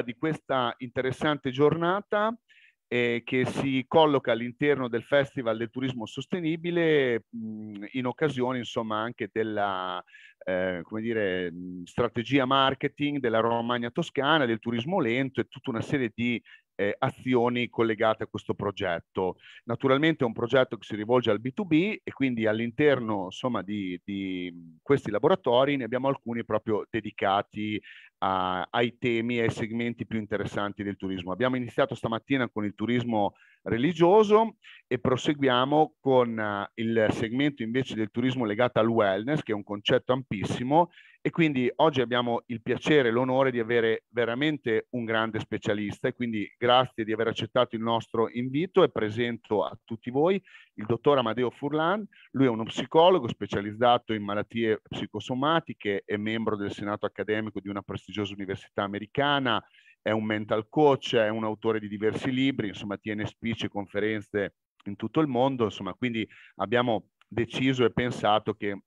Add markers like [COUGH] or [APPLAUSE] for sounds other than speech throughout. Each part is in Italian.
di questa interessante giornata eh, che si colloca all'interno del Festival del Turismo Sostenibile mh, in occasione insomma anche della eh, come dire, strategia marketing della Romagna Toscana, del turismo lento e tutta una serie di eh, azioni collegate a questo progetto. Naturalmente è un progetto che si rivolge al B2B e quindi all'interno insomma, di, di, questi laboratori ne abbiamo alcuni proprio dedicati a, ai temi e ai segmenti più interessanti del turismo. Abbiamo iniziato stamattina con il turismo religioso e proseguiamo con uh, il segmento invece del turismo legato al wellness, che è un concetto ampissimo e quindi oggi abbiamo il piacere e l'onore di avere veramente un grande specialista e quindi grazie di aver accettato il nostro invito e presento a tutti voi il dottor Amadeo Furlan. Lui è uno psicologo specializzato in malattie psicosomatiche e membro del Senato accademico di una prestigiosa prestigiosa università americana, è un mental coach, è un autore di diversi libri, insomma tiene speech e conferenze in tutto il mondo, insomma quindi abbiamo deciso e pensato che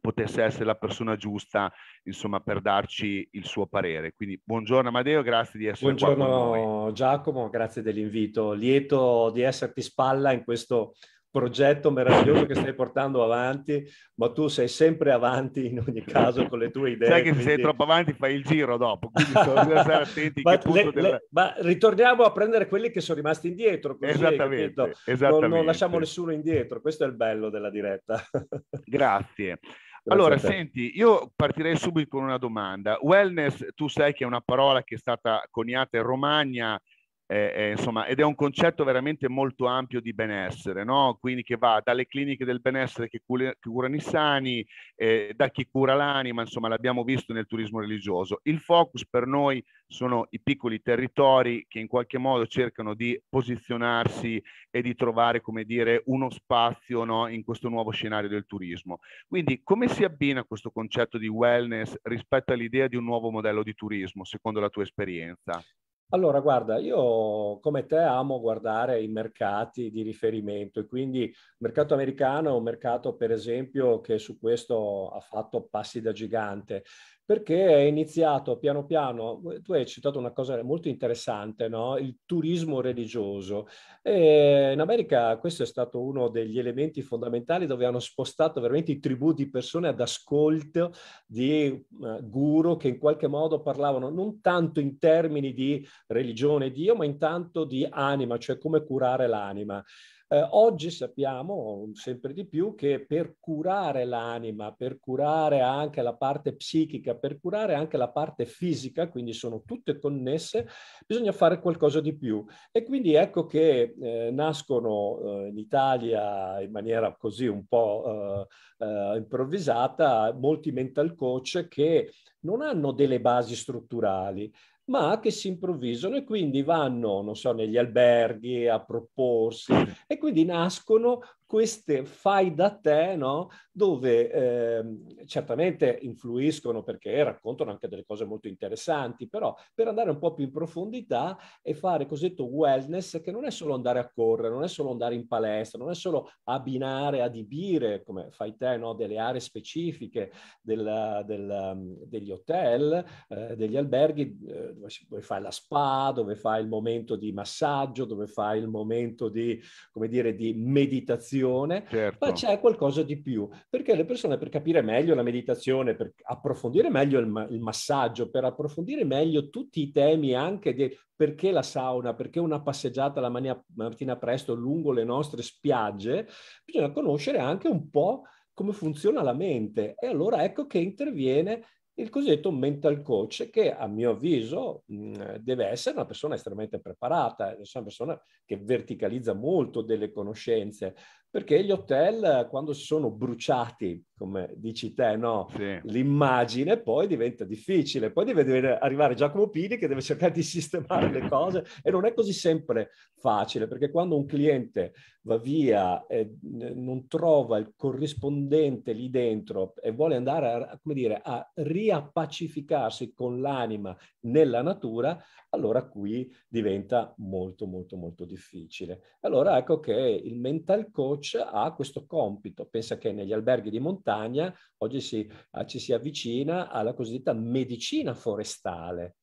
potesse essere la persona giusta insomma per darci il suo parere. Quindi buongiorno Amadeo, grazie di essere buongiorno, Buongiorno Giacomo, grazie dell'invito, lieto di esserti spalla in questo progetto meraviglioso che stai portando avanti, ma tu sei sempre avanti in ogni caso con le tue idee. Sai che quindi... se sei troppo avanti fai il giro dopo, quindi [LAUGHS] bisogna stare attenti. ma, le, della... le, ma, ritorniamo a prendere quelli che sono rimasti indietro, così, esattamente, esattamente. Non, non, lasciamo nessuno indietro, questo è il bello della diretta. [LAUGHS] Grazie. Allora, senti, io partirei subito con una domanda. Wellness, tu sai che è una parola che è stata coniata in Romagna, eh, insomma, ed è un concetto veramente molto ampio di benessere, no? quindi che va dalle cliniche del benessere che, cure, che curano i sani, eh, da chi cura l'anima, insomma l'abbiamo visto nel turismo religioso. Il focus per noi sono i piccoli territori che in qualche modo cercano di posizionarsi e di trovare, come dire, uno spazio no? in questo nuovo scenario del turismo. Quindi come si abbina questo concetto di wellness rispetto all'idea di un nuovo modello di turismo, secondo la tua esperienza? Allora, guarda, io come te amo guardare i mercati di riferimento e quindi il mercato americano è un mercato, per esempio, che su questo ha fatto passi da gigante perché è iniziato piano piano, eh, tu hai citato una cosa molto interessante, no? il turismo religioso. E in America questo è stato uno degli elementi fondamentali dove hanno spostato veramente i tribù di persone ad ascolto di eh, guru che in qualche modo parlavano non tanto in termini di religione e Dio, ma intanto di anima, cioè come curare l'anima. Eh, oggi sappiamo sempre di più che per curare l'anima, per curare anche la parte psichica, per curare anche la parte fisica, quindi sono tutte connesse, bisogna fare qualcosa di più. E quindi ecco che eh, nascono eh, in Italia in maniera così un po' eh, eh, improvvisata molti mental coach che non hanno delle basi strutturali, ma che si improvvisano e quindi vanno, non so, negli alberghi a proporsi e quindi nascono queste fai da te, no? dove eh, certamente influiscono perché raccontano anche delle cose molto interessanti, però per andare un po' più in profondità e fare cosiddetto wellness, che non è solo andare a correre, non è solo andare in palestra, non è solo abbinare, adibire, come fai te, no? delle aree specifiche della, della, um, degli hotel, eh, degli alberghi, eh, dove, dove fai la spa, dove fai il momento di massaggio, dove fai il momento di, come dire, di meditazione meditazione, certo. ma c'è qualcosa di più, perché le persone per capire meglio la meditazione, per approfondire meglio il, il massaggio, per approfondire meglio tutti i temi anche di perché la sauna, perché una passeggiata la mania- mattina presto lungo le nostre spiagge, bisogna conoscere anche un po' come funziona la mente e allora ecco che interviene il cosiddetto mental coach che a mio avviso mh, deve essere una persona estremamente preparata, una persona che verticalizza molto delle conoscenze, perché gli hotel eh, quando si sono bruciati, come dici te, no? sì. l'immagine poi diventa difficile, poi deve arrivare Giacomo Pini che deve cercare di sistemare le [LAUGHS] cose e non è così sempre facile perché quando un cliente va via e non trova il corrispondente lì dentro e vuole andare a, dire, a riappacificarsi con l'anima nella natura, allora qui diventa molto molto molto difficile. Allora ecco che il mental coach coach ha questo compito. Pensa che negli alberghi di montagna oggi si, ah, ci si avvicina alla cosiddetta medicina forestale,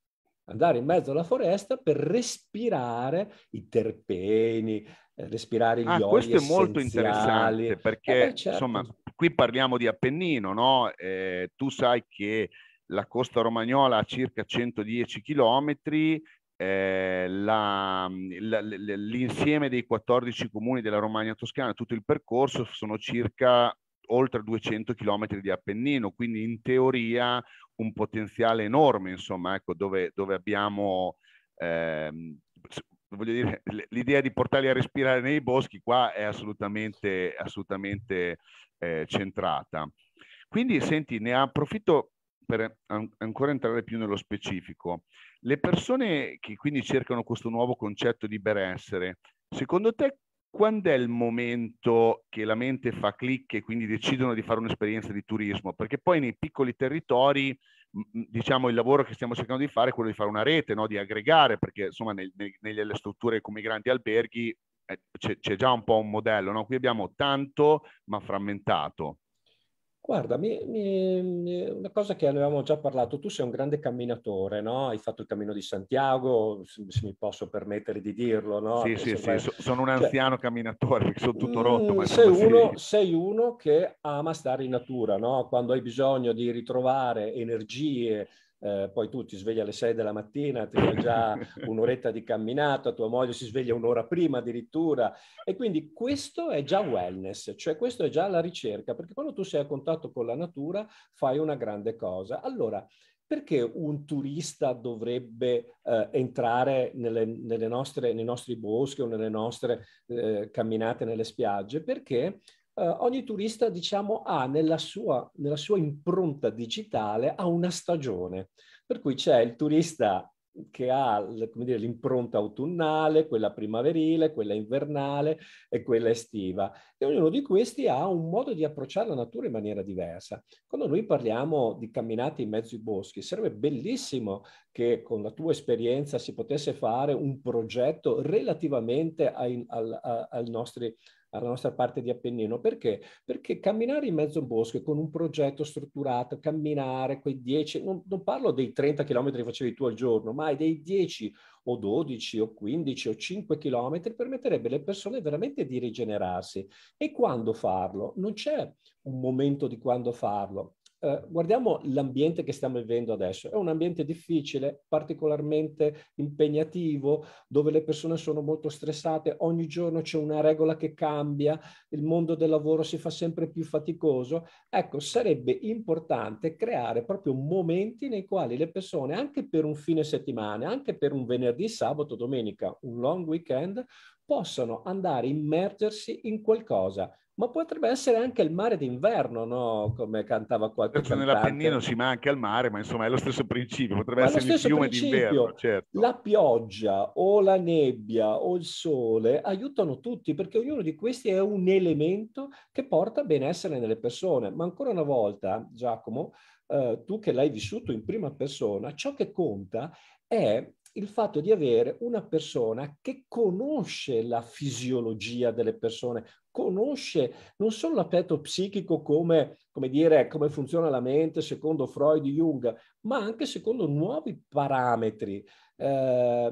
andare in mezzo alla foresta per respirare i terpeni, eh, respirare gli ah, oli Questo è molto interessante eh, perché, eh, certo. insomma, qui parliamo di Appennino, no? Eh, tu sai che la costa romagnola ha circa 110 chilometri, eh, l'insieme dei 14 comuni della Romagna Toscana, tutto il percorso sono circa oltre 200 km di Appennino, quindi in teoria un potenziale enorme, insomma, ecco, dove, dove abbiamo, ehm, voglio dire, l'idea di portarli a respirare nei boschi qua è assolutamente, assolutamente eh, centrata. Quindi, senti, ne approfitto per an ancora entrare più nello specifico. Le persone che quindi cercano questo nuovo concetto di benessere, secondo te quando è il momento che la mente fa clic e quindi decidono di fare un'esperienza di turismo? Perché poi nei piccoli territori, diciamo, il lavoro che stiamo cercando di fare è quello di fare una rete, no? di aggregare, perché insomma nel, nel, nelle strutture come i grandi alberghi eh, c'è, c'è, già un po' un modello, no? qui abbiamo tanto ma frammentato. Guarda, mi, mi, una cosa che avevamo già parlato, tu sei un grande camminatore, no? Hai fatto il cammino di Santiago, se, se mi posso permettere di dirlo, no? Sì, sì, vai... sì, sono un cioè anziano cioè... camminatore [LAUGHS] perché sono tutto mm, rotto. Mm, sei, uno, sei, uno, che ama stare in natura, no? Quando hai bisogno di ritrovare energie, eh, poi tu ti svegli alle 6 della mattina, ti fai già [LAUGHS] un'oretta di camminata, tua moglie si sveglia un'ora prima addirittura. E quindi questo è già wellness, cioè questo è già la ricerca, perché quando tu sei a contatto con la natura fai una grande cosa. Allora, perché un turista dovrebbe eh, entrare nelle, nelle nostre, nei nostri boschi o nelle nostre eh, camminate nelle spiagge? Perché eh, ogni turista diciamo, ha nella sua, nella sua impronta digitale una stagione, per cui c'è il turista che ha dire, l'impronta autunnale, quella primaverile, quella invernale e quella estiva. E ognuno di questi ha un modo di approcciare la natura in maniera diversa. Quando noi parliamo di camminate in mezzo ai boschi, sarebbe bellissimo che con la tua esperienza si potesse fare un progetto relativamente ai, al, a, ai nostri alla nostra parte di Appennino. Perché? Perché camminare in mezzo a un bosco con un progetto strutturato, camminare quei 10, non, non parlo dei 30 km che facevi tu al giorno, ma dei 10 o 12 o 15 o 5 chilometri permetterebbe alle persone veramente di rigenerarsi. E quando farlo? Non c'è un momento di quando farlo. Eh, guardiamo l'ambiente che stiamo vivendo adesso. È un ambiente difficile, particolarmente impegnativo, dove le persone sono molto stressate, ogni giorno c'è una regola che cambia, il mondo del lavoro si fa sempre più faticoso. Ecco, sarebbe importante creare proprio momenti nei quali le persone, anche per un fine settimana, anche per un venerdì, sabato, domenica, un long weekend, possono andare a immergersi in qualcosa. Ma potrebbe essere anche il mare d'inverno, no? Come cantava qualche certo, cantante. Nell'Appennino si manca il mare, ma insomma è lo stesso principio. Potrebbe ma essere il fiume d'inverno, certo. La pioggia o la nebbia o il sole aiutano tutti, perché ognuno di questi è un elemento che porta benessere nelle persone. Ma ancora una volta, Giacomo, eh, tu che l'hai vissuto in prima persona, ciò che conta è il fatto di avere una persona che conosce la fisiologia delle persone, conosce non solo l'aspetto psichico come, come, dire, come funziona la mente secondo Freud e Jung, ma anche secondo nuovi parametri. Eh,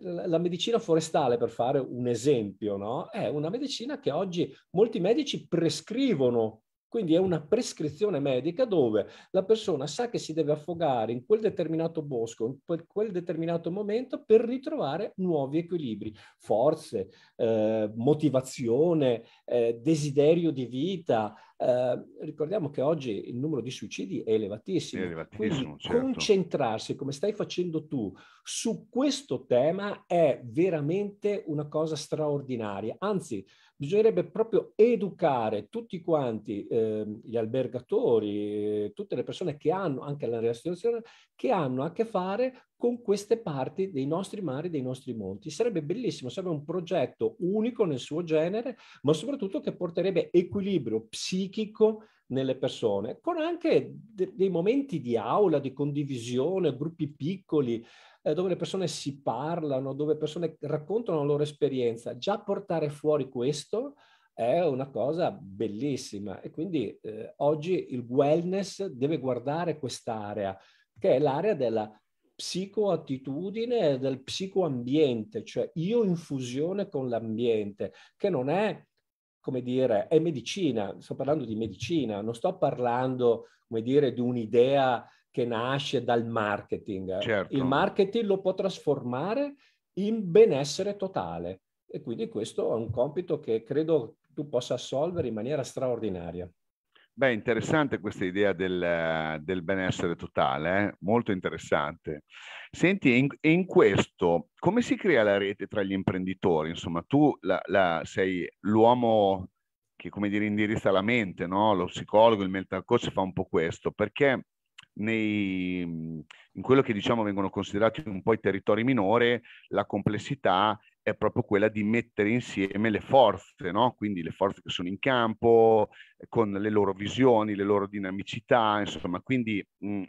la medicina forestale, per fare un esempio, no? è una medicina che oggi molti medici prescrivono quindi è una prescrizione medica dove la persona sa che si deve affogare in quel determinato bosco, in quel determinato momento per ritrovare nuovi equilibri, forze, eh, motivazione, eh, desiderio di vita, Ehm, ricordiamo che oggi il numero di suicidi è elevatissimo. È elevatissimo certo. Concentrarsi, come stai facendo tu, su questo tema è veramente una cosa straordinaria. Anzi, bisognerebbe proprio educare tutti quanti eh, gli albergatori, tutte le persone che hanno anche la relazione, che hanno a che fare con queste parti dei nostri mari, dei nostri monti. Sarebbe bellissimo, sarebbe un progetto unico nel suo genere, ma soprattutto che porterebbe equilibrio psichico nelle persone, con anche de- dei momenti di aula, di condivisione, gruppi piccoli, eh, dove le persone si parlano, dove le persone raccontano la loro esperienza. Già portare fuori questo è una cosa bellissima e quindi eh, oggi il wellness deve guardare quest'area, che è l'area della psicoattitudine e del psicoambiente, cioè io in fusione con l'ambiente, che non è, come dire, è medicina, sto parlando di medicina, non sto parlando, come dire, di un'idea che nasce dal marketing. Certo. Il marketing lo può trasformare in benessere totale e quindi questo è un compito che credo tu possa assolvere in maniera straordinaria. Beh, interessante questa idea del, del benessere totale, eh? molto interessante. Senti, in, in questo, come si crea la rete tra gli imprenditori? Insomma, tu la, la, sei l'uomo che, come dire, indirizza la mente, no? Lo psicologo, il mental coach fa un po' questo, perché nei, in quello che diciamo vengono considerati un po' i territori minori, la complessità è proprio quella di mettere insieme le forze, no? quindi le forze che sono in campo, eh, con le loro visioni, le loro dinamicità, insomma, quindi mm,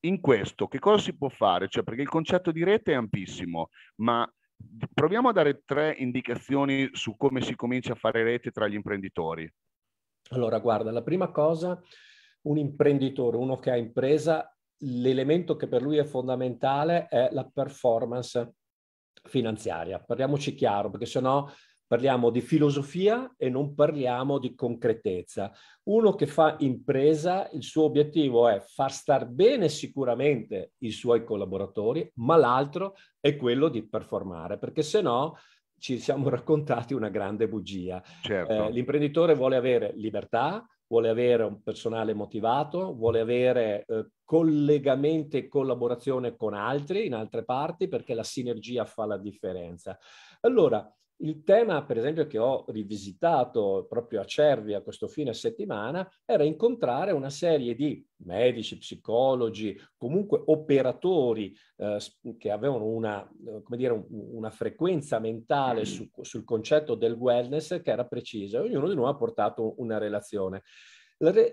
in questo che cosa si può fare? Cioè, perché il concetto di rete è ampissimo, ma proviamo a dare tre indicazioni su come si comincia a fare rete tra gli imprenditori. Allora, guarda, la prima cosa, un imprenditore, uno che ha impresa, l'elemento che per lui è fondamentale è la performance finanziaria. Parliamoci chiaro, perché sennò parliamo di filosofia e non parliamo di concretezza. Uno che fa impresa, il suo obiettivo è far star bene sicuramente i suoi collaboratori, ma l'altro è quello di performare, perché sennò ci siamo [LAUGHS] raccontati una grande bugia. Certo. Eh, l'imprenditore vuole avere libertà, vuole avere un personale motivato, vuole avere eh, collegamenti e collaborazione con altri in altre parti perché la sinergia fa la differenza. Allora, il tema, per esempio, che ho rivisitato proprio a Cervi a questo fine settimana era incontrare una serie di medici, psicologi, comunque operatori eh, che avevano una, eh, dire, una frequenza mentale su, sul concetto del wellness che era precisa. Ognuno di noi ha portato una relazione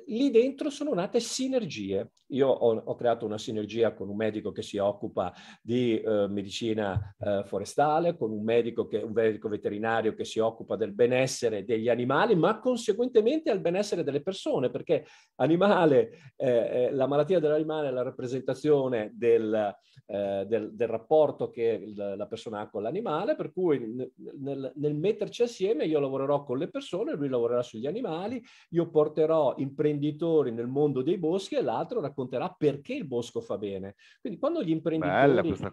lì dentro sono nate sinergie. Io ho, ho, creato una sinergia con un medico che si occupa di eh, medicina eh, forestale, con un medico, che, un medico veterinario che si occupa del benessere degli animali, ma conseguentemente al benessere delle persone, perché animale, eh, eh la malattia dell'animale è la rappresentazione del, eh, del, del rapporto che la persona ha con l'animale, per cui nel, nel metterci assieme io lavorerò con le persone, lui lavorerà sugli animali, io porterò imprenditori nel mondo dei boschi e l'altro racconterà perché il bosco fa bene. Quindi quando gli imprenditori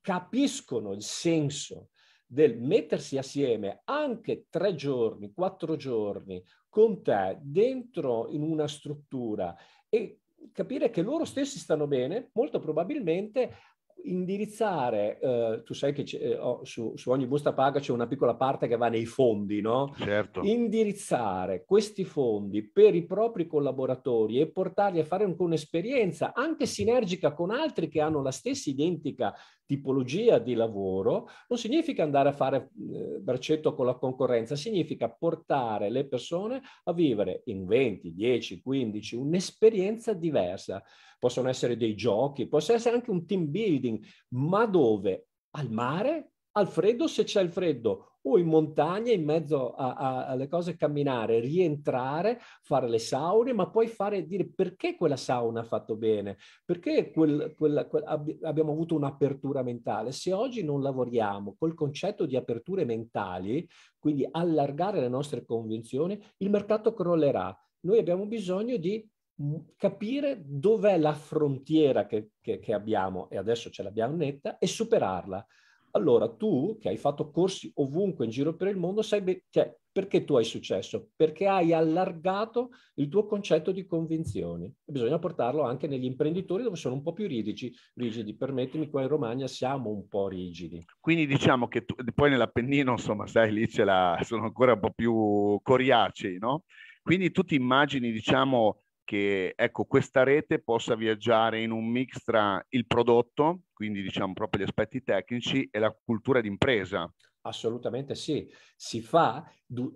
capiscono il senso del mettersi assieme anche tre giorni, quattro giorni con te dentro in una struttura e capire che loro stessi stanno bene, molto probabilmente indirizzare, eh, tu sai che eh, oh, su, su, ogni busta paga c'è una piccola parte che va nei fondi, no? Certo. Indirizzare questi fondi per i propri collaboratori e portarli a fare anche un'esperienza, anche sinergica con altri che hanno la stessa identica tipologia di lavoro, non significa andare a fare eh, braccetto con la concorrenza, significa portare le persone a vivere in 20, 10, 15 un'esperienza diversa. Possono essere dei giochi, può essere anche un team building, ma dove? Al mare, al freddo se c'è il freddo, o in montagna, in mezzo a, a, alle cose, camminare, rientrare, fare le saune, ma poi fare, dire perché quella sauna ha fatto bene, perché quel, quel, quel, ab, abbiamo avuto un'apertura mentale. Se oggi non lavoriamo col concetto di aperture mentali, quindi allargare le nostre convinzioni, il mercato crollerà. Noi abbiamo bisogno di mm, capire dov'è la frontiera che, che, che abbiamo, e adesso ce l'abbiamo netta, e superarla. Allora tu che hai fatto corsi ovunque in giro per il mondo sai be- cioè, perché tu hai successo? Perché hai allargato il tuo concetto di convinzioni. Bisogna portarlo anche negli imprenditori dove sono un po' più rigidi. rigidi. Permettimi, qua in Romagna siamo un po' rigidi. Quindi diciamo che tu, poi nell'Appennino, insomma, sai, lì la, sono ancora un po' più coriacei, no? Quindi tu ti immagini, diciamo, che ecco, questa rete possa viaggiare in un mix tra il prodotto, quindi diciamo proprio gli aspetti tecnici, e la cultura d'impresa. Assolutamente sì, si fa,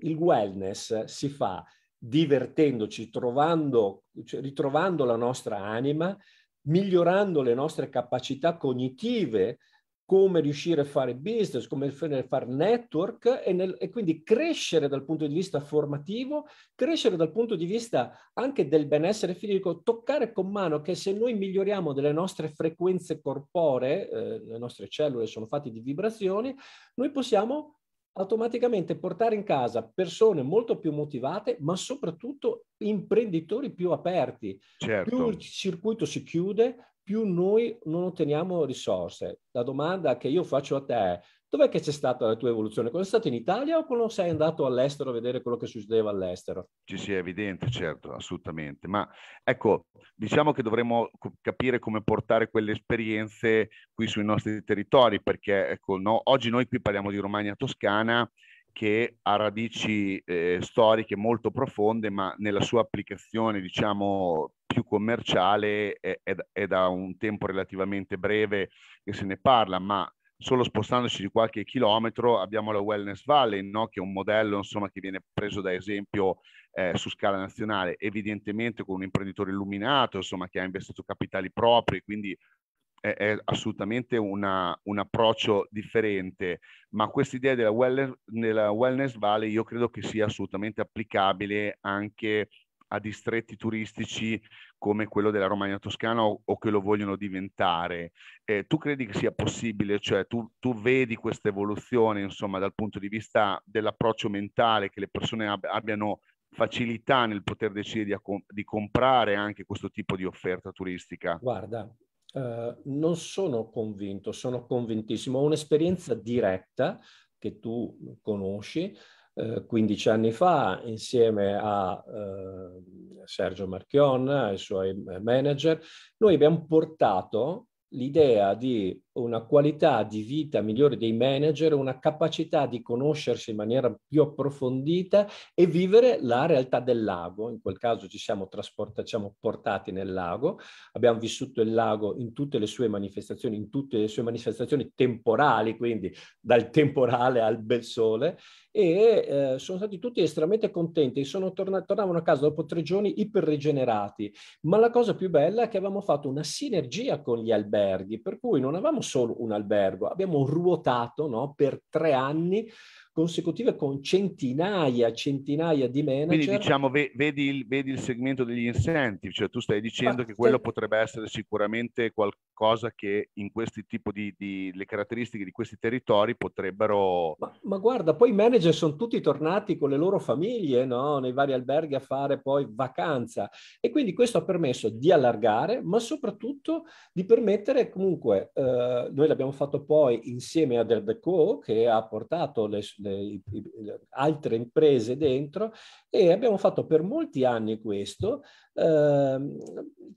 il wellness si fa divertendoci, trovando, cioè, ritrovando la nostra anima, migliorando le nostre capacità cognitive come riuscire a fare business, come riuscire a fare network e, nel, e, quindi crescere dal punto di vista formativo, crescere dal punto di vista anche del benessere fisico, toccare con mano che se noi miglioriamo delle nostre frequenze corporee, eh, le nostre cellule sono fatte di vibrazioni, noi possiamo automaticamente portare in casa persone molto più motivate, ma soprattutto imprenditori più aperti. Certo. Più il circuito si chiude, più noi non otteniamo risorse. La domanda che io faccio a te, Dov'è che c'è stata la tua evoluzione? Quando è stato in Italia o quando sei andato all'estero a vedere quello che succedeva all'estero? Ci sia evidente, certo, assolutamente. Ma ecco, diciamo che dovremmo capire come portare quelle esperienze qui sui nostri territori, perché ecco, no, oggi noi qui parliamo di Romagna Toscana che ha radici eh, storiche molto profonde, ma nella sua applicazione, diciamo, più commerciale è, è, è da un tempo relativamente breve che se ne parla, ma solo spostandoci di qualche chilometro abbiamo la Wellness Valley, no? che è un modello insomma, che viene preso da esempio eh, su scala nazionale, evidentemente con un imprenditore illuminato insomma, che ha investito capitali propri, quindi è, è assolutamente una, un approccio differente, ma questa idea della, wellness, della Wellness Valley io credo che sia assolutamente applicabile anche a distretti turistici come quello della Romagna Toscana o, o che lo vogliono diventare. Eh, tu credi che sia possibile, cioè tu, tu vedi questa evoluzione insomma dal punto di vista dell'approccio mentale, che le persone ab- abbiano facilità nel poter decidere di, ac- di, comprare anche questo tipo di offerta turistica? Guarda, eh, non sono convinto, sono convintissimo, ho un'esperienza diretta che tu conosci, 15 eh, anni fa insieme a eh, Sergio Marchion e i suoi manager, noi abbiamo portato l'idea di una qualità di vita migliore dei manager, una capacità di conoscersi in maniera più approfondita e vivere la realtà del lago. In quel caso ci siamo trasportati, siamo portati nel lago, abbiamo vissuto il lago in tutte le sue manifestazioni, in tutte le sue manifestazioni temporali, quindi dal temporale al bel sole e eh, sono stati tutti estremamente contenti, sono torna- tornavano a casa dopo tre giorni iperregenerati, ma la cosa più bella è che avevamo fatto una sinergia con gli alberghi, per cui non avevamo solo un albergo, abbiamo ruotato no, per tre anni consecutive con centinaia, centinaia di manager. Quindi diciamo, vedi il, vedi il segmento degli incentive, cioè tu stai dicendo che quello potrebbe essere sicuramente qualcosa che in questi tipi di, di le caratteristiche di questi territori potrebbero... Ma, ma, guarda, poi i manager sono tutti tornati con le loro famiglie, no? nei vari alberghi a fare poi vacanza e quindi questo ha permesso di allargare, ma soprattutto di permettere comunque, eh, noi l'abbiamo fatto poi insieme a Derdeco che ha portato le le, le altre imprese dentro e abbiamo fatto per molti anni questo, eh,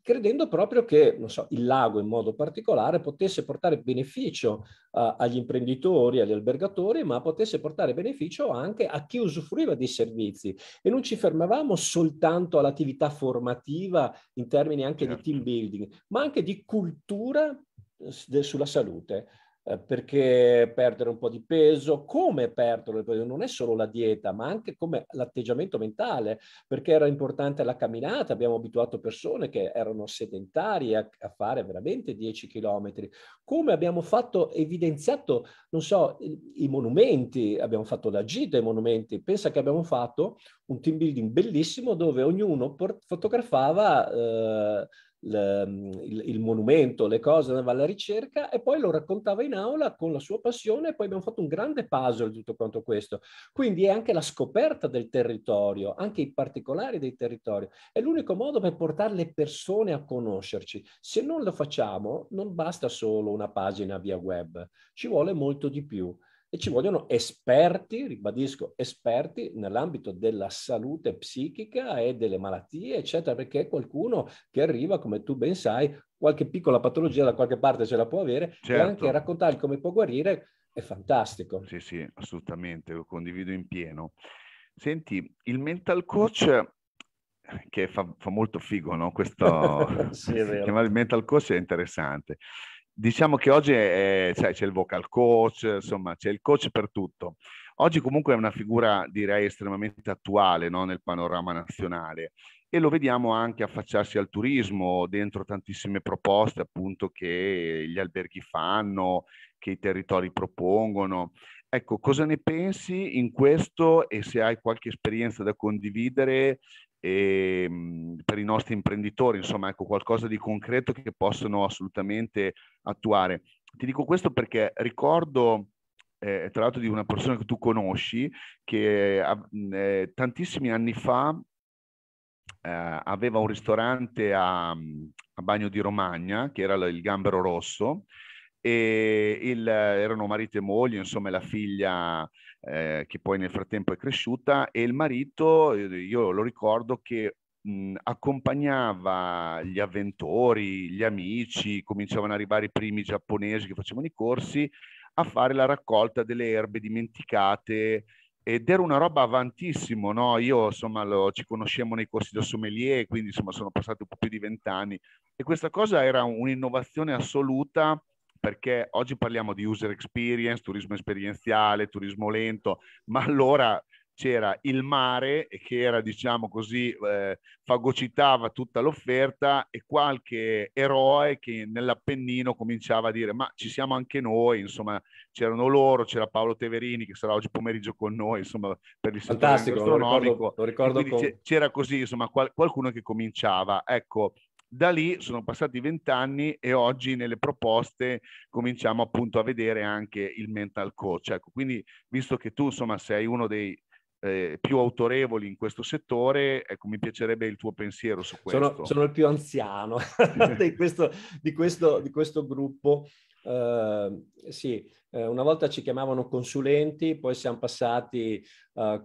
credendo proprio che so, il lago in modo particolare potesse portare beneficio eh, agli imprenditori, agli albergatori, ma potesse portare beneficio anche a chi usufruiva dei servizi. E non ci fermavamo soltanto all'attività formativa in termini anche certo. di team building, ma anche di cultura eh, sulla salute. Eh, perché perdere un po' di peso, come perdere, non è solo la dieta, ma anche come l'atteggiamento mentale, perché era importante la camminata, abbiamo abituato persone che erano sedentarie a, a fare veramente 10 chilometri, come abbiamo fatto, evidenziato, non so, i, i monumenti, abbiamo fatto la gita ai monumenti, pensa che abbiamo fatto un team building bellissimo dove ognuno port- fotografava... Eh, Mm, il, il, monumento, le cose, andava alla ricerca e poi lo raccontava in aula con la sua passione e poi abbiamo fatto un grande puzzle di tutto quanto questo. Quindi è anche la scoperta del territorio, anche i particolari dei territori. È l'unico modo per portare le persone a conoscerci. Se non lo facciamo non basta solo una pagina via web, ci vuole molto di più e ci vogliono esperti, ribadisco, esperti nell'ambito della salute psichica e delle malattie, eccetera, perché qualcuno che arriva, come tu ben sai, qualche piccola patologia da qualche parte ce la può avere certo. e anche raccontargli come può guarire è fantastico. Sì, sì, assolutamente, lo condivido in pieno. Senti, il mental coach che fa, fa molto figo, no? Questo [LAUGHS] sì, il mental coach è interessante diciamo che oggi è, cioè, c'è il vocal coach, insomma c'è il coach per tutto. Oggi comunque è una figura direi estremamente attuale no? nel panorama nazionale e lo vediamo anche affacciarsi al turismo dentro tantissime proposte appunto che gli alberghi fanno, che i territori propongono. Ecco, cosa ne pensi in questo e se hai qualche esperienza da condividere e, ehm, per i nostri imprenditori, insomma, ecco, qualcosa di concreto che possono assolutamente attuare. Ti dico questo perché ricordo eh, tra l'altro di una persona che tu conosci, che eh, eh, tantissimi anni fa eh, aveva un ristorante a, a, Bagno di Romagna, che era il Gambero Rosso, e il, erano marito e moglie, insomma la figlia eh, che poi nel frattempo è cresciuta, e il marito, eh, io lo ricordo che accompagnava gli avventori, gli amici, cominciavano ad arrivare i primi giapponesi che facevano i corsi a fare la raccolta delle erbe dimenticate ed era una roba avantissimo, no? Io insomma lo, ci conosciamo nei corsi da sommelier, quindi insomma sono passati un po' più di vent'anni e questa cosa era un'innovazione assoluta perché oggi parliamo di user experience, turismo esperienziale, turismo lento, ma allora c'era il mare che era, diciamo così, eh, fagocitava tutta l'offerta e qualche eroe che nell'Appennino cominciava a dire ma ci siamo anche noi, insomma c'erano loro, c'era Paolo Teverini che sarà oggi pomeriggio con noi, insomma per il settore gastronomico. Lo ricordo, lo ricordo con... C'era così, insomma qual- qualcuno che cominciava. Ecco, da lì sono passati vent'anni e oggi nelle proposte cominciamo appunto a vedere anche il mental coach. Ecco, quindi visto che tu insomma sei uno dei eh, più autorevoli in questo settore, ecco, mi piacerebbe il tuo pensiero su questo. Sono, sono il più anziano [LAUGHS] di, questo, di, questo, di, questo, gruppo Ehm, sì, eh, una volta ci chiamavano consulenti, poi siamo passati eh,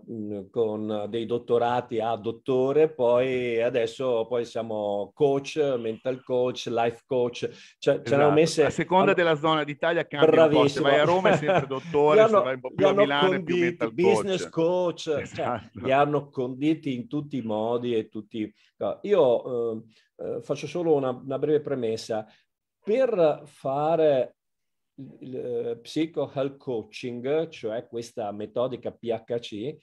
con dei dottorati a dottore, poi adesso poi siamo coach, mental coach, life coach. Cioè, esatto. messe... A seconda allora... della zona d'Italia cambia un po', se vai a Roma è sempre [LAUGHS] dottore, hanno, se vai un po' più a Milano conditi, è più mental coach. Business coach, cioè, esatto. cioè, li hanno conditi in tutti i modi e tutti... Io... Ehm, eh, faccio solo una, una breve premessa per fare il eh, Psycho Health Coaching, cioè questa metodica PHC,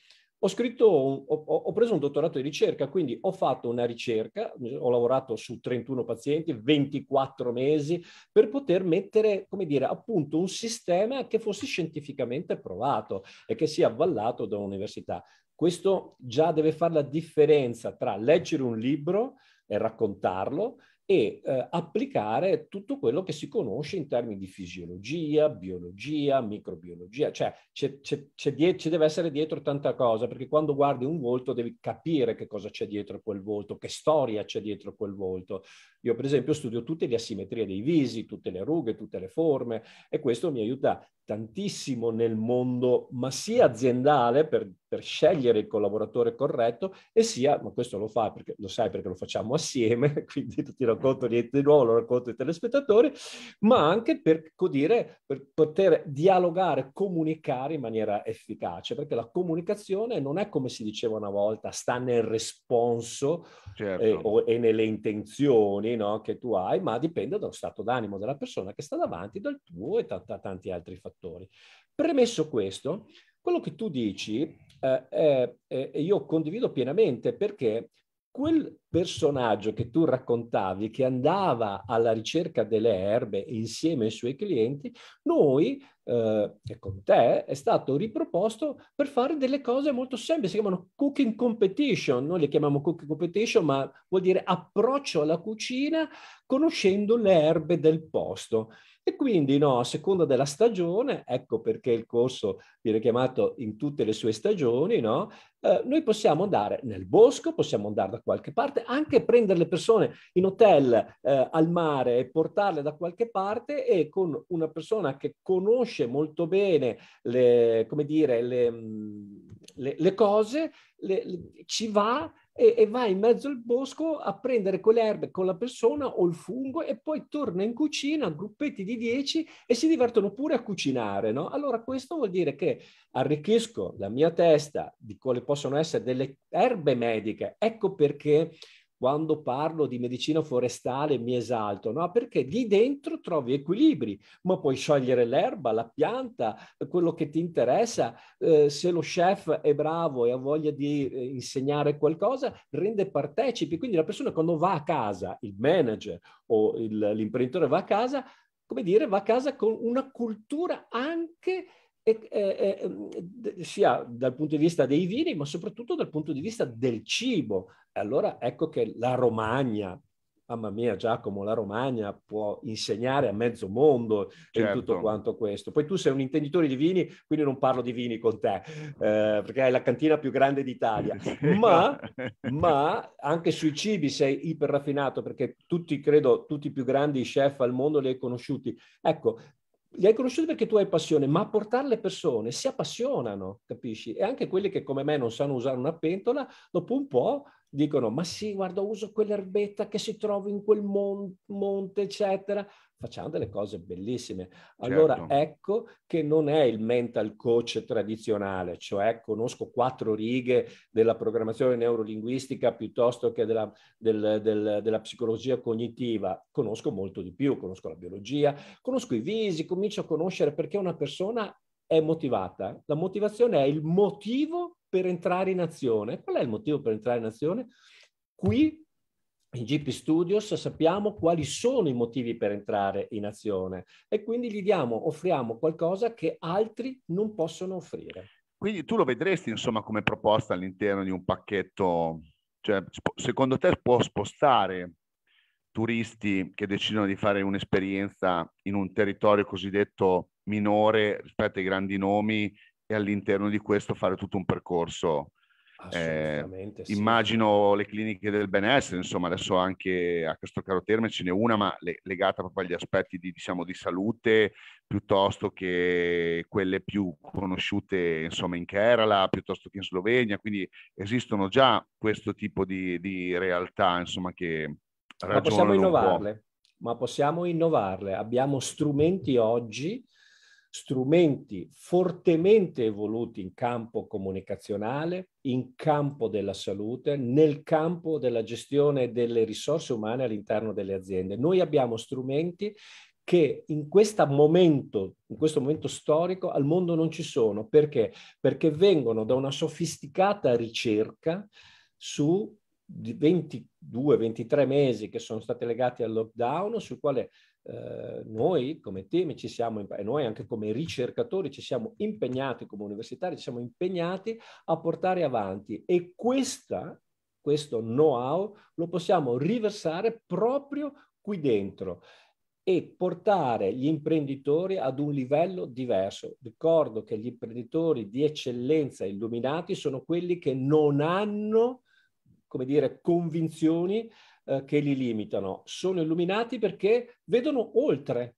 ho scritto, ho, ho, preso un dottorato di ricerca, quindi ho fatto una ricerca, ho lavorato su 31 pazienti, 24 mesi, per poter mettere, come dire, appunto un sistema che fosse scientificamente provato e che sia avvallato da un'università. Questo già deve fare la differenza tra leggere un libro e raccontarlo, e eh, applicare tutto quello che si conosce in termini di fisiologia, biologia, microbiologia, cioè c'è, c'è, c'è die- ci deve essere dietro tanta cosa, perché quando guardi un volto devi capire che cosa c'è dietro quel volto, che storia c'è dietro quel volto, io per esempio studio tutte le asimmetrie dei visi, tutte le rughe, tutte le forme e questo mi aiuta tantissimo nel mondo, ma sia aziendale per, per, scegliere il collaboratore corretto e sia, ma questo lo fa perché lo sai perché lo facciamo assieme, [LAUGHS] quindi non ti racconto niente di nuovo, lo racconto ai telespettatori, ma anche per, dire, per poter dialogare, comunicare in maniera efficace, perché la comunicazione non è come si diceva una volta, sta nel responso eh, certo. eh, o, e nelle intenzioni no, che tu hai, ma dipende dallo stato d'animo della persona che sta davanti, dal tuo e t- tanti altri fattori. Premesso questo, quello che tu dici eh, eh, eh, io condivido pienamente perché quel personaggio che tu raccontavi, che andava alla ricerca delle erbe insieme ai suoi clienti, noi eh, e con te è stato riproposto per fare delle cose molto semplici, si chiamano cooking competition, noi le chiamiamo cooking competition, ma vuol dire approccio alla cucina conoscendo le erbe del posto. E quindi, no, a seconda della stagione, ecco perché il corso viene chiamato in tutte le sue stagioni, no? Eh, noi possiamo andare nel bosco, possiamo andare da qualche parte, anche prendere le persone in hotel eh, al mare e portarle da qualche parte e con una persona che conosce molto bene le, come dire, le, mm, le, le cose, le, ci va e, e va in mezzo al bosco a prendere quelle erbe con la persona o il fungo e poi torna in cucina, gruppetti di 10 e si divertono pure a cucinare. No? Allora questo vuol dire che arricchisco la mia testa di quali possono essere delle erbe mediche. Ecco perché quando parlo di medicina forestale mi esalto, no? Perché lì dentro trovi equilibri, ma puoi sciogliere l'erba, la pianta, quello che ti interessa. Eh, se lo chef è bravo e ha voglia di eh, insegnare qualcosa, rende partecipi. Quindi la persona quando va a casa, il manager o il, l'imprenditore va a casa, come dire, va a casa con una cultura anche e, e, ehm, sia dal punto di vista dei vini, ma soprattutto dal punto di vista del cibo. Allora ecco che la Romagna, mamma mia Giacomo, la Romagna può insegnare a mezzo mondo certo. tutto quanto questo. Poi tu sei un intenditore di vini, quindi non parlo di vini con te, eh, perché hai la cantina più grande d'Italia, [LAUGHS] ma, [LAUGHS] ma, anche sui cibi sei iper raffinato, perché tutti, credo, tutti i più grandi chef al mondo li hai conosciuti. Ecco, li hai conosciuti perché tu hai passione, ma a portare le persone si appassionano, capisci? E anche quelli che come me non sanno usare una pentola, dopo un po' dicono, ma sì, guarda, uso quell'erbetta che si trova in quel mon- monte, eccetera facciamo delle cose bellissime. Allora certo. ecco che non è il mental coach tradizionale, cioè conosco quattro righe della programmazione neurolinguistica piuttosto che della, del, del, della psicologia cognitiva, conosco molto di più, conosco la biologia, conosco i visi, comincio a conoscere perché una persona è motivata. La motivazione è il motivo per entrare in azione. Qual è il motivo per entrare in azione? Qui in GP Studios sappiamo quali sono i motivi per entrare in azione e quindi gli diamo, offriamo qualcosa che altri non possono offrire. Quindi tu lo vedresti insomma come proposta all'interno di un pacchetto, cioè secondo te può spostare turisti che decidono di fare un'esperienza in un territorio cosiddetto minore rispetto ai grandi nomi e all'interno di questo fare tutto un percorso eh, sì. Immagino le cliniche del benessere, insomma adesso anche a questo caro termine ce n'è una, ma le, legata proprio agli aspetti di, diciamo, di salute piuttosto che quelle più conosciute insomma, in Kerala, piuttosto che in Slovenia, quindi esistono già questo tipo di, di realtà insomma, che ragionano ma possiamo innovarle, ma possiamo innovarle. Abbiamo strumenti oggi strumenti fortemente evoluti in campo comunicazionale, in campo della salute, nel campo della gestione delle risorse umane all'interno delle aziende. Noi abbiamo strumenti che in, questo momento, in, questo momento storico al mondo non ci sono. Perché? Perché vengono da una sofisticata ricerca su 22-23 mesi che sono stati legati al lockdown, sul quale eh, noi come team ci siamo, e noi anche come ricercatori ci siamo impegnati, come universitari ci siamo impegnati a portare avanti e questa, questo know-how lo possiamo riversare proprio qui dentro e portare gli imprenditori ad un livello diverso. Ricordo che gli imprenditori di eccellenza illuminati sono quelli che non hanno, come dire, convinzioni eh, che li limitano, sono illuminati perché vedono oltre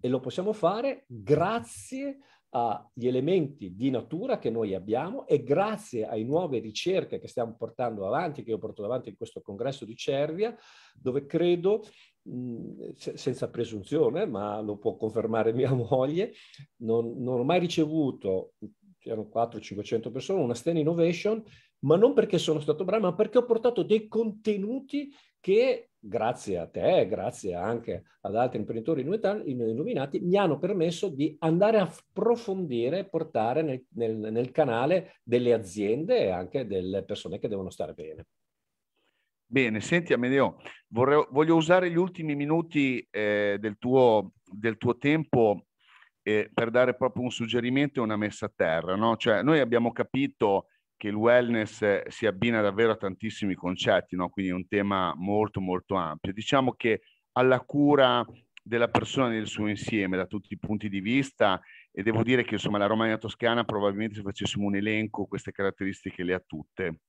e lo possiamo fare grazie agli elementi di natura che noi abbiamo e grazie ai nuove ricerche che stiamo portando avanti, che io porto avanti in questo congresso di Cervia, dove credo, mh, senza presunzione, ma lo può confermare mia [LAUGHS] moglie, non, non ho mai ricevuto, c'erano 400-500 persone, una stand innovation ma non perché sono stato bravo, ma perché ho portato dei contenuti che, grazie a te, grazie anche ad altri imprenditori illuminati, mi hanno permesso di andare a approfondire e portare nel, nel, nel canale delle aziende e anche delle persone che devono stare bene. Bene, senti Amedeo, vorrei, voglio usare gli ultimi minuti eh, del, tuo, del, tuo, tempo eh, per dare proprio un suggerimento e una messa a terra. No? Cioè, noi abbiamo capito che il wellness si abbina davvero a tantissimi concetti, no? quindi è un tema molto molto ampio. Diciamo che alla cura della persona nel suo insieme, da tutti i punti di vista, e devo dire che insomma la Romagna Toscana probabilmente se facessimo un elenco queste caratteristiche le ha tutte.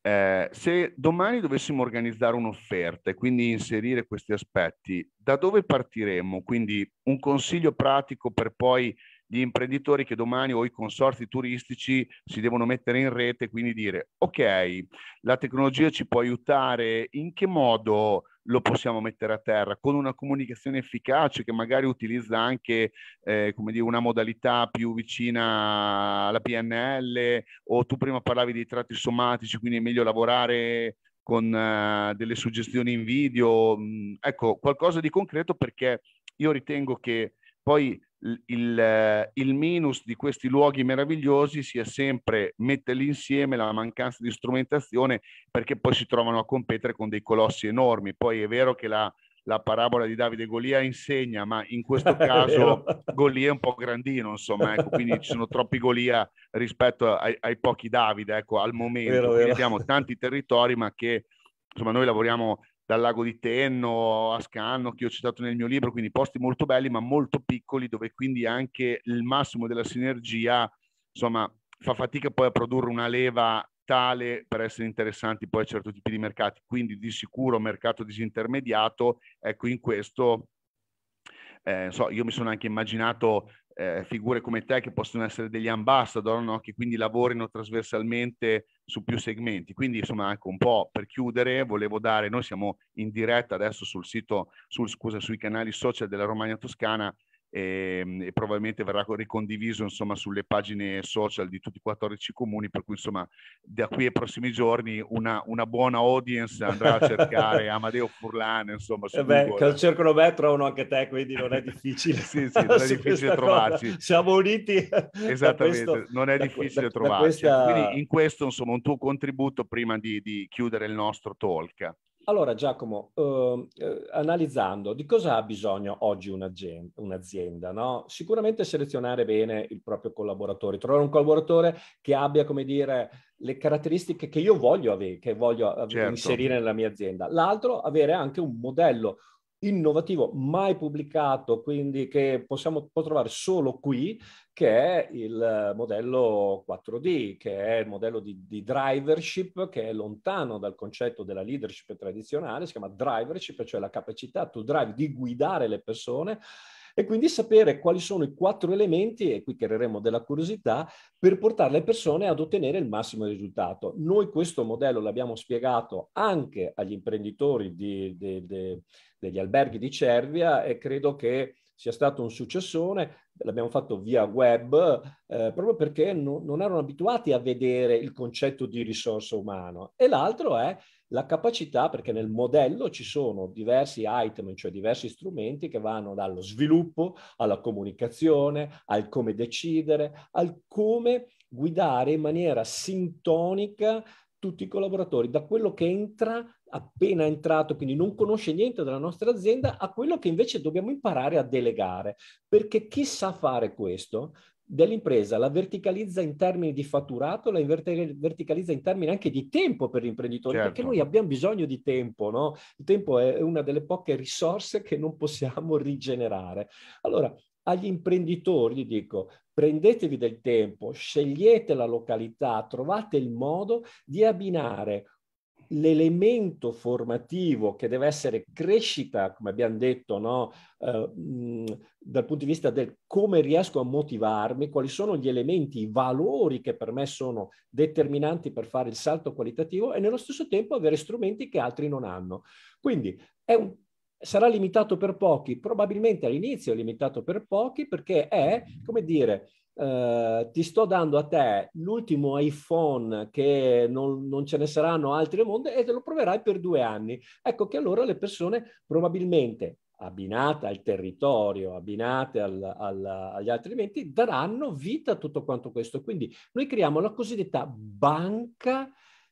Eh, se domani dovessimo organizzare un'offerta e quindi inserire questi aspetti, da dove partiremmo? Quindi un consiglio pratico per poi gli imprenditori che domani o i consorzi turistici si devono mettere in rete, e quindi dire ok, la tecnologia ci può aiutare, in che modo lo possiamo mettere a terra con una comunicazione efficace che magari utilizza anche eh, dire, una modalità più vicina alla PNL o tu prima parlavi dei tratti somatici, quindi è meglio lavorare con eh, delle suggestioni in video, mm, ecco qualcosa di concreto perché io ritengo che poi il, il, minus di questi luoghi meravigliosi sia sempre metterli insieme, la mancanza di strumentazione, perché poi si trovano a competere con dei colossi enormi. Poi è vero che la, la parabola di Davide Golia insegna, ma in questo [LAUGHS] caso Golia è un po' grandino, insomma, ecco, quindi ci sono troppi Golia rispetto ai, ai pochi Davide, ecco, al momento. Vero, vero. abbiamo tanti territori, ma che insomma, noi lavoriamo dal lago di Tenno a Scanno, che ho citato nel mio libro, quindi posti molto belli ma molto piccoli, dove quindi anche il massimo della sinergia, insomma, fa fatica poi a produrre una leva tale per essere interessanti poi a certi tipi di mercati. Quindi di sicuro mercato disintermediato, ecco in questo eh, so, io mi sono anche immaginato eh, figure come te che possono essere degli ambassador, no? che quindi lavorino trasversalmente su più segmenti. Quindi, insomma, anche ecco, un po' per chiudere, volevo dare, noi siamo in diretta adesso sul sito, sul, scusa, sui canali social della Romagna Toscana, e, ehm, e, probabilmente verrà ricondiviso insomma, sulle pagine social di tutti i 14 comuni, per cui insomma da qui ai prossimi giorni una, una buona audience andrà a cercare [LAUGHS] Amadeo Furlano Insomma, eh su eh beh, cercano me trovano anche te, quindi non è difficile. [LAUGHS] sì, sì, non è [LAUGHS] difficile trovarci. Cosa. Siamo uniti. Esattamente, questo, non è difficile da, trovarci. Da questa... Quindi in questo insomma un tuo contributo prima di, di chiudere il nostro talk. Allora Giacomo, ehm, eh, analizzando di cosa ha bisogno oggi un'azienda, un'azienda no? sicuramente selezionare bene il proprio collaboratore, trovare un collaboratore che abbia, come dire, le caratteristiche che io voglio avere, che voglio eh, certo. inserire nella mia azienda. L'altro, avere anche un modello, innovativo mai pubblicato, quindi che possiamo trovare solo qui, che è il modello 4D, che è il modello di, di, drivership che è lontano dal concetto della leadership tradizionale, si chiama drivership, cioè la capacità to drive, di guidare le persone e quindi sapere quali sono i quattro elementi, e qui creeremo della curiosità, per portare le persone ad ottenere il massimo risultato. Noi questo modello l'abbiamo spiegato anche agli imprenditori di, di, di, degli alberghi di Cervia e credo che sia stato un successone, l'abbiamo fatto via web, eh, proprio perché no, non erano abituati a vedere il concetto di risorsa umana. E l'altro è la capacità, perché nel modello ci sono diversi item, cioè diversi strumenti che vanno dallo sviluppo alla comunicazione, al come decidere, al come guidare in maniera sintonica tutti i collaboratori, da quello che entra appena entrato, quindi non conosce niente della nostra azienda, a quello che invece dobbiamo imparare a delegare, perché chi sa fare questo dell'impresa, la verticalizza in termini di fatturato, la verticalizza in termini anche di tempo per l'imprenditore, certo. perché noi abbiamo bisogno di tempo, no? Il tempo è una delle poche risorse che non possiamo rigenerare. Allora, agli imprenditori dico, prendetevi del tempo, scegliete la località, trovate il modo di abbinare l'elemento formativo che deve essere crescita, come abbiamo detto, no? eh, mh, dal punto di vista del come riesco a motivarmi, quali sono gli elementi, i valori che per me sono determinanti per fare il salto qualitativo e nello stesso tempo avere strumenti che altri non hanno. Quindi un, sarà limitato per pochi, probabilmente all'inizio è limitato per pochi perché è, come dire, eh, ti sto dando a te l'ultimo iPhone che non, non ce ne saranno altri al mondo e te lo proverai per due anni. Ecco che allora le persone probabilmente abbinate al territorio, abbinate al, al, agli altri elementi, daranno vita a tutto quanto questo. Quindi noi creiamo la cosiddetta banca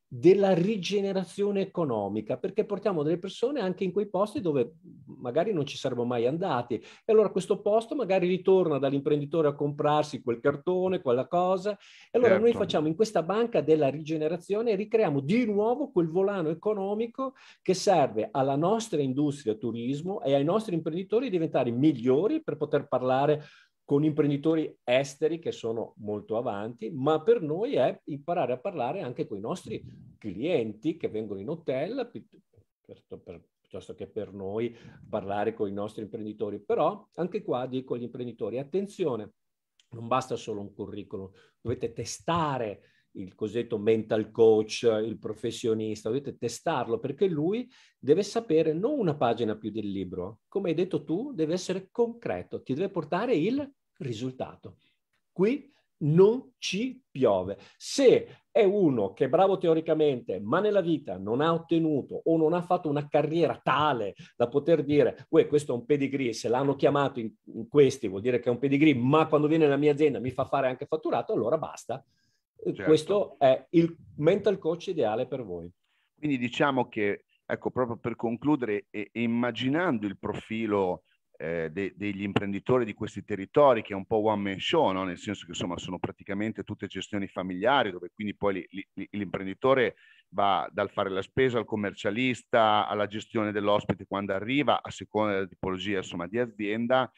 della rigenerazione economica, perché portiamo delle persone anche in quei posti dove magari non ci saremmo mai andati. E allora questo posto magari ritorna dall'imprenditore a comprarsi quel cartone, quella cosa. E allora certo. noi facciamo in questa banca della rigenerazione e ricreiamo di nuovo quel volano economico che serve alla nostra industria turismo e ai nostri imprenditori di diventare migliori per poter parlare con imprenditori esteri che sono molto avanti, ma per noi è imparare a parlare anche con i nostri clienti che vengono in hotel, piuttosto che per noi parlare con i nostri imprenditori. Però anche qua dico agli imprenditori, attenzione, non basta solo un curriculum, dovete testare il cosiddetto mental coach, il professionista, dovete testarlo perché lui deve sapere non una pagina più del libro, come hai detto tu, deve essere concreto, ti deve portare il risultato. Qui non ci piove. Se è uno che è bravo teoricamente, ma nella vita non ha ottenuto o non ha fatto una carriera tale da poter dire, uè, questo è un pedigree, se l'hanno chiamato in, in questi vuol dire che è un pedigree, ma quando viene nella mia azienda mi fa fare anche fatturato, allora basta. Eh, certo. Questo è il mental coach ideale per voi. Quindi diciamo che, ecco, proprio per concludere, e, e immaginando il profilo eh, de- degli imprenditori di questi territori, che è un po' one man show, no? nel senso che insomma sono praticamente tutte gestioni familiari, dove quindi poi li- li- l'imprenditore va dal fare la spesa al commercialista, alla gestione dell'ospite quando arriva, a seconda della tipologia insomma, di azienda.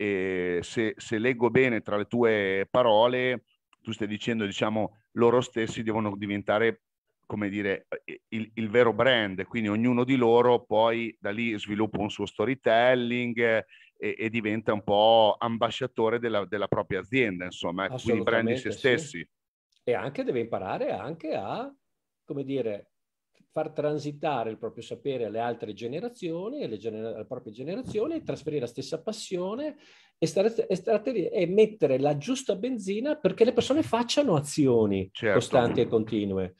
E se, se leggo bene tra le tue parole, tu stai dicendo, diciamo, loro stessi devono diventare come dire, il, il, vero brand, quindi ognuno di loro poi da lì sviluppa un suo storytelling eh, e, e diventa un po' ambasciatore della, della propria azienda, insomma, ecco, quindi brand di se stessi. Sì. E anche deve imparare anche a, come dire, far transitare il proprio sapere alle altre generazioni, alle, gener- alle proprie generazioni, trasferire la stessa passione e, stare, e, stare, e, mettere la giusta benzina perché le persone facciano azioni certo. costanti e continue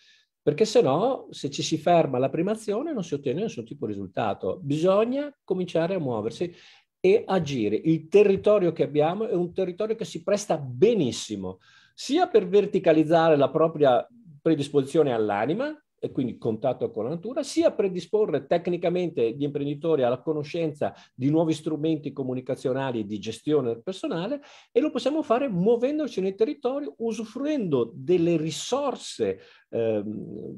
perché se no, se ci si ferma alla primazione non si ottiene nessun tipo di risultato. Bisogna cominciare a muoversi e agire. Il territorio che abbiamo è un territorio che si presta benissimo, sia per verticalizzare la propria predisposizione all'anima, e quindi contatto con la natura, sia predisporre tecnicamente gli imprenditori alla conoscenza di nuovi strumenti comunicazionali e di gestione del personale e lo possiamo fare muovendoci nel territorio, usufruendo delle risorse eh,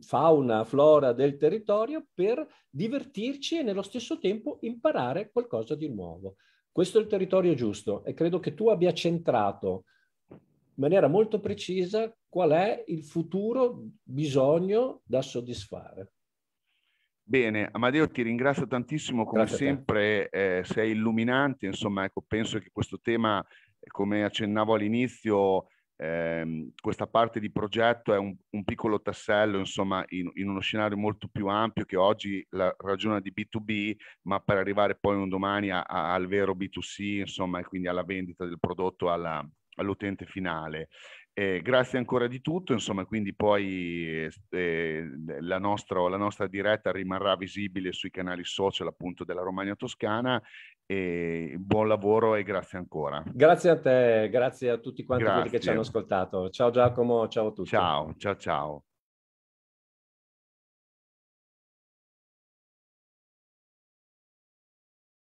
fauna, flora del territorio per divertirci e nello stesso tempo imparare qualcosa di nuovo. Questo è il territorio giusto e credo che tu abbia centrato in maniera molto precisa qual è il futuro bisogno da soddisfare. Bene, Amadeo, ti ringrazio tantissimo, come Grazie sempre eh, sei illuminante, insomma, ecco, penso che questo tema, come accennavo all'inizio, eh, questa parte di progetto è un, un piccolo tassello, insomma, in, in, uno scenario molto più ampio che oggi la, ragiona di B2B, ma per arrivare poi un domani a, a, al vero B2C, insomma, e quindi alla vendita del prodotto alla, all'utente finale. Eh, grazie ancora di tutto, insomma, quindi poi eh, eh, la, nostra, la, nostra, diretta rimarrà visibile sui canali social appunto della Romagna Toscana. E buon lavoro e grazie ancora. Grazie a te, grazie a tutti quanti quelli che ci hanno ascoltato. Ciao Giacomo, ciao a tutti. Ciao, ciao, ciao.